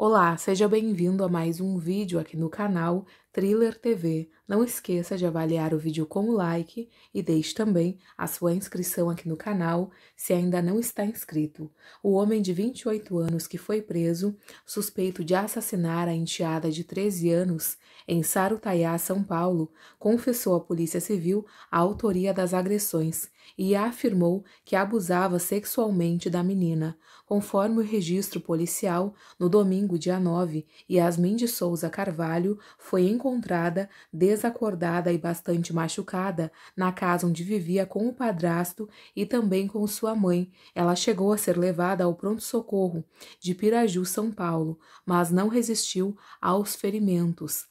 Olá, seja bem-vindo a mais um vídeo aqui no canal Thriller TV, não esqueça de avaliar o vídeo com o like e deixe também a sua inscrição aqui no canal se ainda não está inscrito. O homem de 28 anos que foi preso, suspeito de assassinar a enteada de 13 anos em Sarutaiá, São Paulo, confessou à Polícia Civil a autoria das agressões e afirmou que abusava sexualmente da menina, conforme o registro policial no domingo dia 9, Yasmin de Souza Carvalho foi encontrada encontrada, desacordada e bastante machucada, na casa onde vivia com o padrasto e também com sua mãe. Ela chegou a ser levada ao pronto-socorro de Piraju, São Paulo, mas não resistiu aos ferimentos.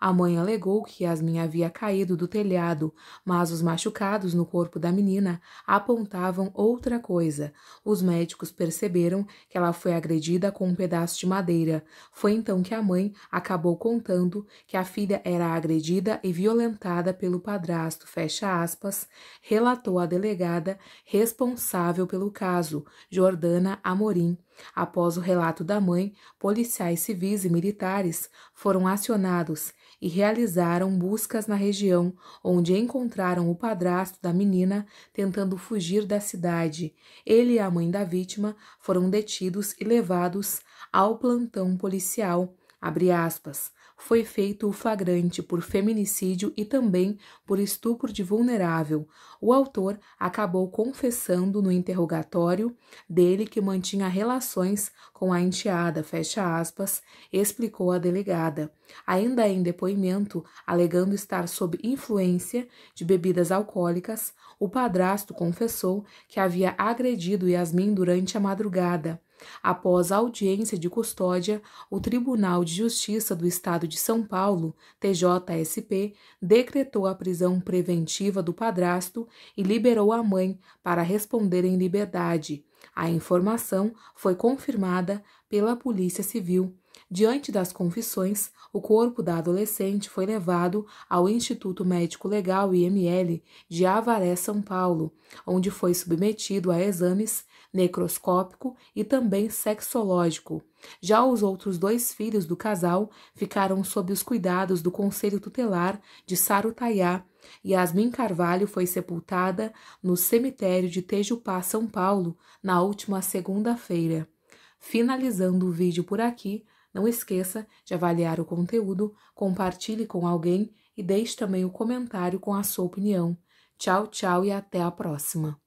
A mãe alegou que Yasmin havia caído do telhado, mas os machucados no corpo da menina apontavam outra coisa. Os médicos perceberam que ela foi agredida com um pedaço de madeira. Foi então que a mãe acabou contando contando que a filha era agredida e violentada pelo padrasto, fecha aspas, relatou a delegada responsável pelo caso, Jordana Amorim. Após o relato da mãe, policiais civis e militares foram acionados e realizaram buscas na região, onde encontraram o padrasto da menina tentando fugir da cidade. Ele e a mãe da vítima foram detidos e levados ao plantão policial Abre aspas. Foi feito o flagrante por feminicídio e também por estupro de vulnerável. O autor acabou confessando no interrogatório dele que mantinha relações com a enteada, fecha aspas, explicou a delegada. Ainda em depoimento, alegando estar sob influência de bebidas alcoólicas, o padrasto confessou que havia agredido Yasmin durante a madrugada. Após a audiência de custódia, o Tribunal de Justiça do Estado de São Paulo, TJSP, decretou a prisão preventiva do padrasto e liberou a mãe para responder em liberdade. A informação foi confirmada pela Polícia Civil Diante das confissões, o corpo da adolescente foi levado ao Instituto Médico Legal IML de Avaré, São Paulo, onde foi submetido a exames necroscópico e também sexológico. Já os outros dois filhos do casal ficaram sob os cuidados do Conselho Tutelar de Sarutaiá. Yasmin Carvalho foi sepultada no cemitério de Tejupá, São Paulo, na última segunda-feira. Finalizando o vídeo por aqui, não esqueça de avaliar o conteúdo, compartilhe com alguém e deixe também o um comentário com a sua opinião. Tchau, tchau e até a próxima!